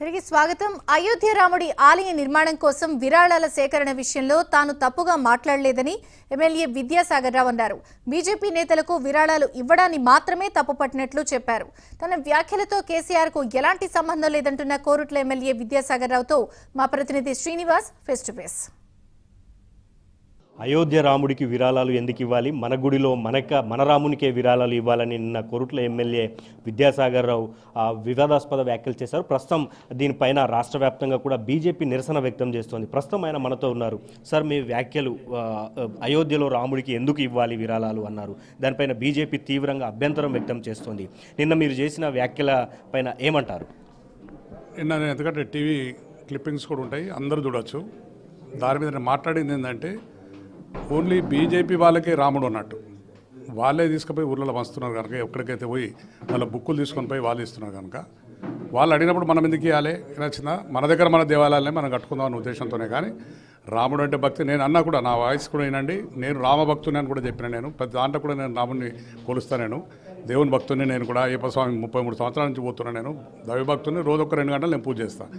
తిరిగి స్వాగతం అయోధ్య రాముడి ఆలయ నిర్మాణం కోసం విరాళాల సేకరణ విషయంలో తాను తప్పుగా మాట్లాడలేదని ఎమ్మెల్యే విద్యాసాగర్ రావు అన్నారు బీజేపీ నేతలకు విరాళాలు ఇవ్వడాన్ని మాత్రమే తప్పుపట్టినట్లు చెప్పారు తన వ్యాఖ్యలతో కేసీఆర్ కు ఎలాంటి సంబంధం లేదంటున్న కోరుట్ల ఎమ్మెల్యే విద్యాసాగర్ రావుతో మా ప్రతినిధి Srinivas face to face Ayodhya రాముడికి విరాళాలు ఎందుకు ఇవ్వాలి మన గుడిలో మనక మన రామునికే విరాళాలు ఇవ్వాలని నిన్న కొరుట్ల ఎమ్మెల్యే విద్యాసాగర్ రావు వివాదాస్పద వ్యాఖ్యలు చేశారు ప్రస్తుతం దీనిపైన రాష్ట్ర వ్యాప్తంగా కూడా బీజేపీ నిరసన వ్యక్తం చేస్తోంది ప్రస్తుతం ఆయన మనతో ఉన్నారు సార్ మీ వ్యాఖ్యలు అయోధ్యలో రాముడికి ఎందుకు ఇవ్వాలి విరాళాలు అన్నారు దానిపైన బీజేపీ తీవ్రంగా అభ్యంతరం వ్యక్తం చేస్తోంది నిన్న మీరు చేసిన వ్యాఖ్యల పైన ఏమంటారు ఎందుకంటే టీవీ క్లిప్పింగ్స్ కూడా ఉంటాయి అందరూ చూడవచ్చు దాని మీద మాట్లాడింది ఏంటంటే ఓన్లీ బీజేపీ వాళ్ళకే రాముడు అన్నట్టు వాళ్ళే తీసుకుపోయి ఊర్లలో పంచుతున్నారు కనుక ఎక్కడికైతే పోయి వాళ్ళ బుక్కులు తీసుకొని పోయి వాళ్ళు ఇస్తున్నారు కనుక వాళ్ళు అడిగినప్పుడు మనం ఎందుకు ఇవ్వాలి నచ్చిన మన దగ్గర మన దేవాలయాలనే మనం కట్టుకుందాం అన్న ఉద్దేశంతోనే కానీ రాముడు అంటే భక్తి నేను అన్నా కూడా నా వాయిస్ కూడా వినండి నేను రామభక్తుని అని కూడా చెప్పిన నేను ప్రతి దాంట్లో కూడా నేను రాముడిని కొలుస్తాను నేను దేవుని భక్తుని నేను కూడా అయ్యప్ప స్వామి ముప్పై మూడు సంవత్సరాల నుంచి పోతున్నాను నేను దైవభక్తుని భక్తుని రోజు ఒక రెండు గంటలు నేను పూజ చేస్తాను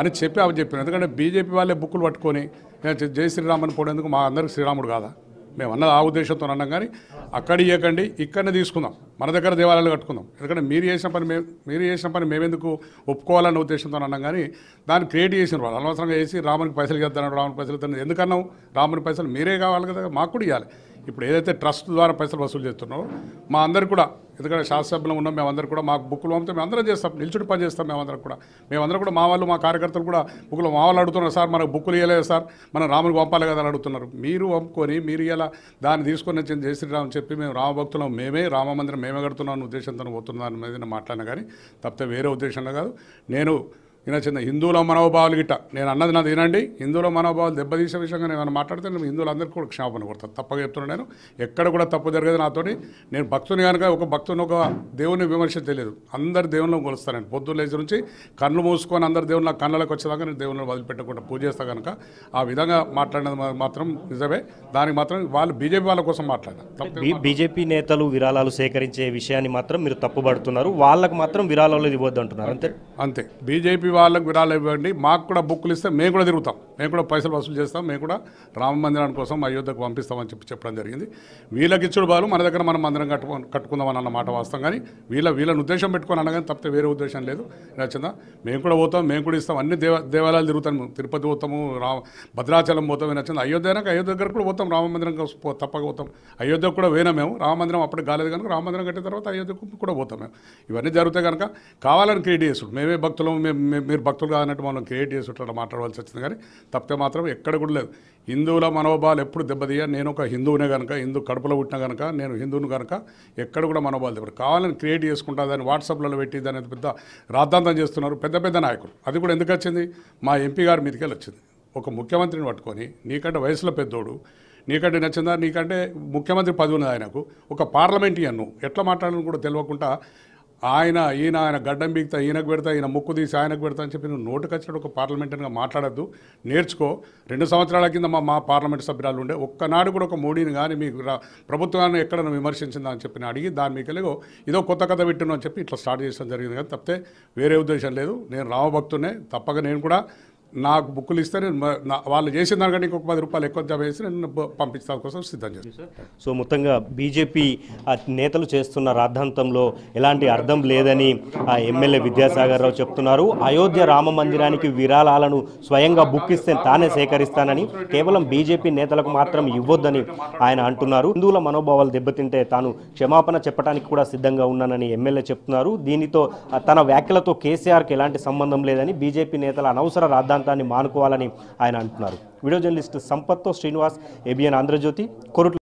అని చెప్పి అవి చెప్పాను ఎందుకంటే బీజేపీ వాళ్ళే బుక్కులు పట్టుకొని నేను జై శ్రీరామని పోడేందుకు మా అందరికి శ్రీరాముడు కాదా మేము అన్నది ఆ ఉద్దేశంతో అన్నాం కానీ అక్కడ ఇవ్వకండి ఇక్కడనే తీసుకుందాం మన దగ్గర దేవాలయాలు కట్టుకుందాం ఎందుకంటే మీరు చేసిన పని మేము మీరు చేసిన పని మేమెందుకు ఒప్పుకోవాలన్న ఉద్దేశంతో అన్నాం కానీ దాన్ని క్రియేట్ చేసిన వాళ్ళు అనవసరంగా చేసి రామునికి పైసలు చేద్దాం రాముని పైసలు ఇద్దాను ఎందుకన్నావు రాముని పైసలు మీరే కావాలి కదా మాకు కూడా ఇవ్వాలి ఇప్పుడు ఏదైతే ట్రస్ట్ ద్వారా పైసలు వసూలు చేస్తున్నావు మా అందరు కూడా ఎందుకంటే శాసనసభ్యులు ఉన్నాం మేమందరూ కూడా మాకు బుక్కులు పంపితే మేమందరం చేస్తాం నిల్చుడి పని చేస్తాం మేమందరం కూడా మేమందరం కూడా మా వాళ్ళు మా కార్యకర్తలు కూడా బుక్కులు మా వాళ్ళు అడుగుతున్నారు సార్ మనకు బుక్కులు ఇవ్వలేదు సార్ మనం రాముని పంపాలి కదా అని అడుగుతున్నారు మీరు పంపుకొని మీరు ఇలా దాన్ని తీసుకొని వచ్చి జయ చెప్పి మేము రామభక్తులం మేమే రామ మందిరం మేమే కడుతున్నాం ఉద్దేశంతో పోతున్నాం అనేది మాట్లాడినా కానీ తప్పితే వేరే ఉద్దేశంలో కాదు నేను ఈయన చిన్న హిందువుల మనోభావాలు గిట్ట నేను అన్నది నాది వినండి హిందువుల మనోభావాలు దెబ్బతీసే విషయంగా నేను మాట్లాడితే నేను హిందువులందరికీ కూడా క్షమాపణ కొడతాను తప్పగా చెప్తున్నాను నేను ఎక్కడ కూడా తప్పు జరగదు నాతోటి నేను భక్తుని కనుక ఒక భక్తుని ఒక దేవుని విమర్శ తెలియదు అందరు దేవుళ్ళని నేను పొద్దున్న లేచి నుంచి కళ్ళు మూసుకొని అందరు దేవుళ్ళ కళ్ళలకు వచ్చేదాకా నేను దేవుళ్ళని వదిలిపెట్టకుండా పూజ చేస్తా కనుక ఆ విధంగా మాట్లాడినది మాత్రం నిజమే దానికి మాత్రం వాళ్ళు బీజేపీ వాళ్ళ కోసం మాట్లాడారు బీజేపీ నేతలు విరాళాలు సేకరించే విషయాన్ని మాత్రం మీరు తప్పుపడుతున్నారు వాళ్ళకు మాత్రం విరాళాలు ఇవ్వద్దు అంటున్నారు అంతే అంతే బీజేపీ వాళ్ళకు విరాళాలు ఇవ్వండి మాకు కూడా బుక్కులు ఇస్తే మేము కూడా తిరుగుతాం మేము కూడా పైసలు వసూలు చేస్తాం మేము కూడా రామ మందిరాని కోసం అయోధ్యకు పంపిస్తామని చెప్పి చెప్పడం జరిగింది వీళ్ళకి ఇచ్చుడు బాలు మన దగ్గర మనం మందిరం కట్టుకొని కట్టుకుందామని అన్న మాట వాస్తవం కానీ వీళ్ళ వీళ్ళని ఉద్దేశం పెట్టుకొని అనగానే తప్పితే వేరే ఉద్దేశం లేదు నచ్చిందా మేము కూడా పోతాం మేము కూడా ఇస్తాం అన్ని దేవ దేవాలయాలు తిరుగుతాము తిరుపతి పోతాము రామ భద్రాచలం పోతాం నచ్చింది అయోధ్యనకు అయోధ్య దగ్గర కూడా పోతాం రామ మందిరం తప్పక పోతాం అయోధ్యకు కూడా పోయినా మేము రామ మందిరం అప్పటికి కాలేదు కనుక రామ మందిరం కట్టిన తర్వాత అయోధ్యకు కూడా పోతాం మేము ఇవన్నీ జరుగుతాయి కనుక కావాలని క్రియేట్ మేమే భక్తులం మేము మీరు భక్తులు కాదన్నట్టు మనం క్రియేట్ చేసి ఉంటాడు మాట్లాడవలసి వచ్చింది కానీ తప్పితే మాత్రం ఎక్కడ కూడా లేదు హిందువుల మనోభావాలు ఎప్పుడు దెబ్బతీయ నేను ఒక హిందువునే కనుక హిందూ కడుపులో పుట్టిన కనుక నేను హిందువుని కనుక ఎక్కడ కూడా మనోభావాలు దెబ్బ కావాలని క్రియేట్ చేసుకుంటా దాన్ని వాట్సాప్లలో పెట్టి దాని పెద్ద రాద్ధాంతం చేస్తున్నారు పెద్ద పెద్ద నాయకులు అది కూడా ఎందుకు వచ్చింది మా ఎంపీ గారి మీదకెళ్ళి వచ్చింది ఒక ముఖ్యమంత్రిని పట్టుకొని నీకంటే వయసులో పెద్దోడు నీకంటే నచ్చిందా నీకంటే ముఖ్యమంత్రి పదవి ఉన్నది ఆయనకు ఒక పార్లమెంటీయన్ను ఎట్లా మాట్లాడాలని కూడా తెలియకుండా ఆయన ఈయన ఆయన గడ్డం బీగుతా ఈయనకు పెడతా ఈయన ముక్కు తీసి ఆయనకు పెడతా అని చెప్పి నువ్వు నోటుకు ఒక పార్లమెంటరీగా మాట్లాడద్దు నేర్చుకో రెండు సంవత్సరాల కింద మా మా పార్లమెంట్ సభ్యురాలు ఉండే ఒక్కనాడు కూడా ఒక మోడీని కానీ మీకు ప్రభుత్వాన్ని ఎక్కడ విమర్శించిందా అని చెప్పి అడిగి దాని మీకు ఇదో కొత్త కథ పెట్టినా అని చెప్పి ఇట్లా స్టార్ట్ చేయడం జరిగింది కానీ తప్పితే వేరే ఉద్దేశం లేదు నేను రామభక్తునే తప్పక నేను కూడా నాకు బుక్కులు ఇస్తే నేను వాళ్ళు చేసిన దానికంటే ఇంకొక పది రూపాయలు ఎక్కువ జమ చేసి నేను పంపించడం కోసం సిద్ధం చేస్తాను సో మొత్తంగా బీజేపీ నేతలు చేస్తున్న రాద్ధాంతంలో ఎలాంటి అర్థం లేదని ఎమ్మెల్యే విద్యాసాగర్ రావు చెప్తున్నారు అయోధ్య రామ మందిరానికి విరాళాలను స్వయంగా బుక్ ఇస్తే తానే సేకరిస్తానని కేవలం బీజేపీ నేతలకు మాత్రం ఇవ్వొద్దని ఆయన అంటున్నారు హిందువుల మనోభావాలు దెబ్బతింటే తాను క్షమాపణ చెప్పడానికి కూడా సిద్ధంగా ఉన్నానని ఎమ్మెల్యే చెప్తున్నారు దీనితో తన వ్యాఖ్యలతో కేసీఆర్కి ఎలాంటి సంబంధం లేదని బీజేపీ నేతల అనవసర రాద్ధాంతం సిద్ధాంతాన్ని మానుకోవాలని ఆయన అంటున్నారు వీడియో జర్నలిస్ట్ సంపత్తో శ్రీనివాస్ ఏబిఎన్ ఆంధ్రజ్యోతి కొరుట్ల